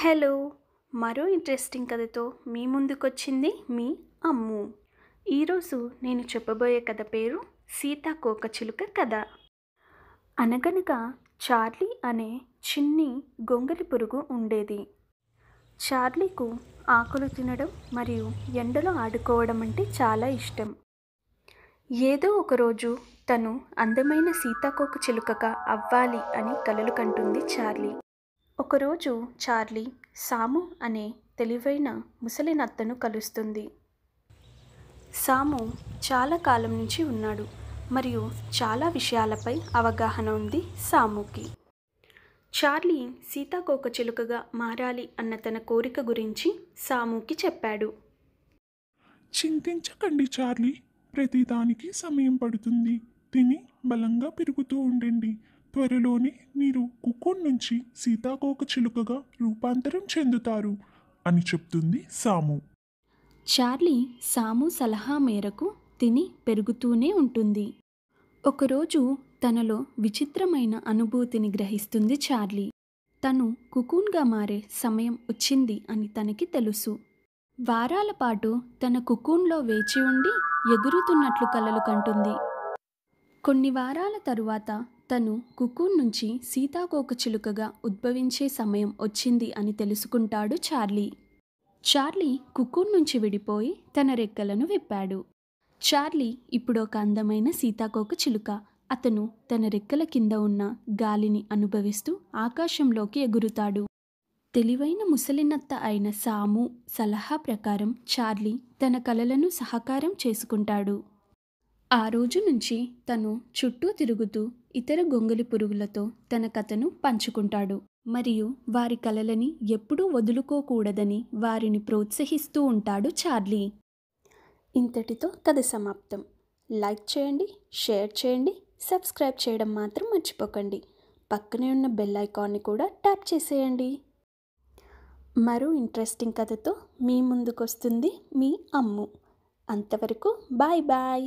hello మరో interesting కథతో మీ ముందుకొచ్చింది మీ అమ్ము ఈరోజు నేను చెప్పబోయే కథ పేరు చిలుక కథ అనగనగా చార్లీ అనే చిన్ని గొంగలి పురుగు ఉండేది చార్లీకు ఆకులు తినడం మరియు ఎండలో ఆడుకోవడం అంటే చాలా ఇష్టం ఏదో ఒకరోజు తను అందమైన సీతాకోక చిలుకగా అవ్వాలి అని కలలు కంటుంది చార్లీ ఒకరోజు చార్లీ సాము అనే తెలివైన ముసలి నత్తను కలుస్తుంది సాము చాలా కాలం నుంచి ఉన్నాడు మరియు చాలా విషయాలపై అవగాహన ఉంది సాముకి చార్లీ సీతాకోకచిలుకగా మారాలి అన్న తన కోరిక గురించి సాముకి చెప్పాడు చింతించకండి చార్లీ ప్రతిదానికి సమయం పడుతుంది తిని బలంగా పెరుగుతూ ఉండండి త్వరలోనే మీరు కుకున్ నుంచి సీతాకోక చిలుకగా రూపాంతరం చెందుతారు అని చెప్తుంది సాము చార్లీ సాము సలహా మేరకు తిని పెరుగుతూనే ఉంటుంది ఒకరోజు తనలో విచిత్రమైన అనుభూతిని గ్రహిస్తుంది చార్లీ తను కుకూన్గా మారే సమయం వచ్చింది అని తనకి తెలుసు వారాల పాటు తన కుకూన్లో వేచి ఉండి ఎగురుతున్నట్లు కలలు కంటుంది కొన్ని వారాల తరువాత తను కుకూన్ నుంచి సీతాకోకచిలుకగా ఉద్భవించే సమయం వచ్చింది అని తెలుసుకుంటాడు చార్లీ చార్లీ కుకూన్ నుంచి విడిపోయి తన రెక్కలను విప్పాడు చార్లీ ఇప్పుడు ఒక అందమైన సీతాకోక చిలుక అతను తన రెక్కల కింద ఉన్న గాలిని అనుభవిస్తూ ఆకాశంలోకి ఎగురుతాడు తెలివైన ముసలినత్త అయిన సాము సలహా ప్రకారం చార్లీ తన కలలను సహకారం చేసుకుంటాడు ఆ రోజు నుంచి తను చుట్టూ తిరుగుతూ ఇతర గొంగలి పురుగులతో తన కథను పంచుకుంటాడు మరియు వారి కలలని ఎప్పుడూ వదులుకోకూడదని వారిని ప్రోత్సహిస్తూ ఉంటాడు చార్లీ ఇంతటితో కథ సమాప్తం లైక్ చేయండి షేర్ చేయండి సబ్స్క్రైబ్ చేయడం మాత్రం మర్చిపోకండి పక్కనే ఉన్న బెల్ ఐకాన్ని కూడా ట్యాప్ చేసేయండి మరో ఇంట్రెస్టింగ్ కథతో మీ ముందుకొస్తుంది మీ అమ్ము అంతవరకు బాయ్ బాయ్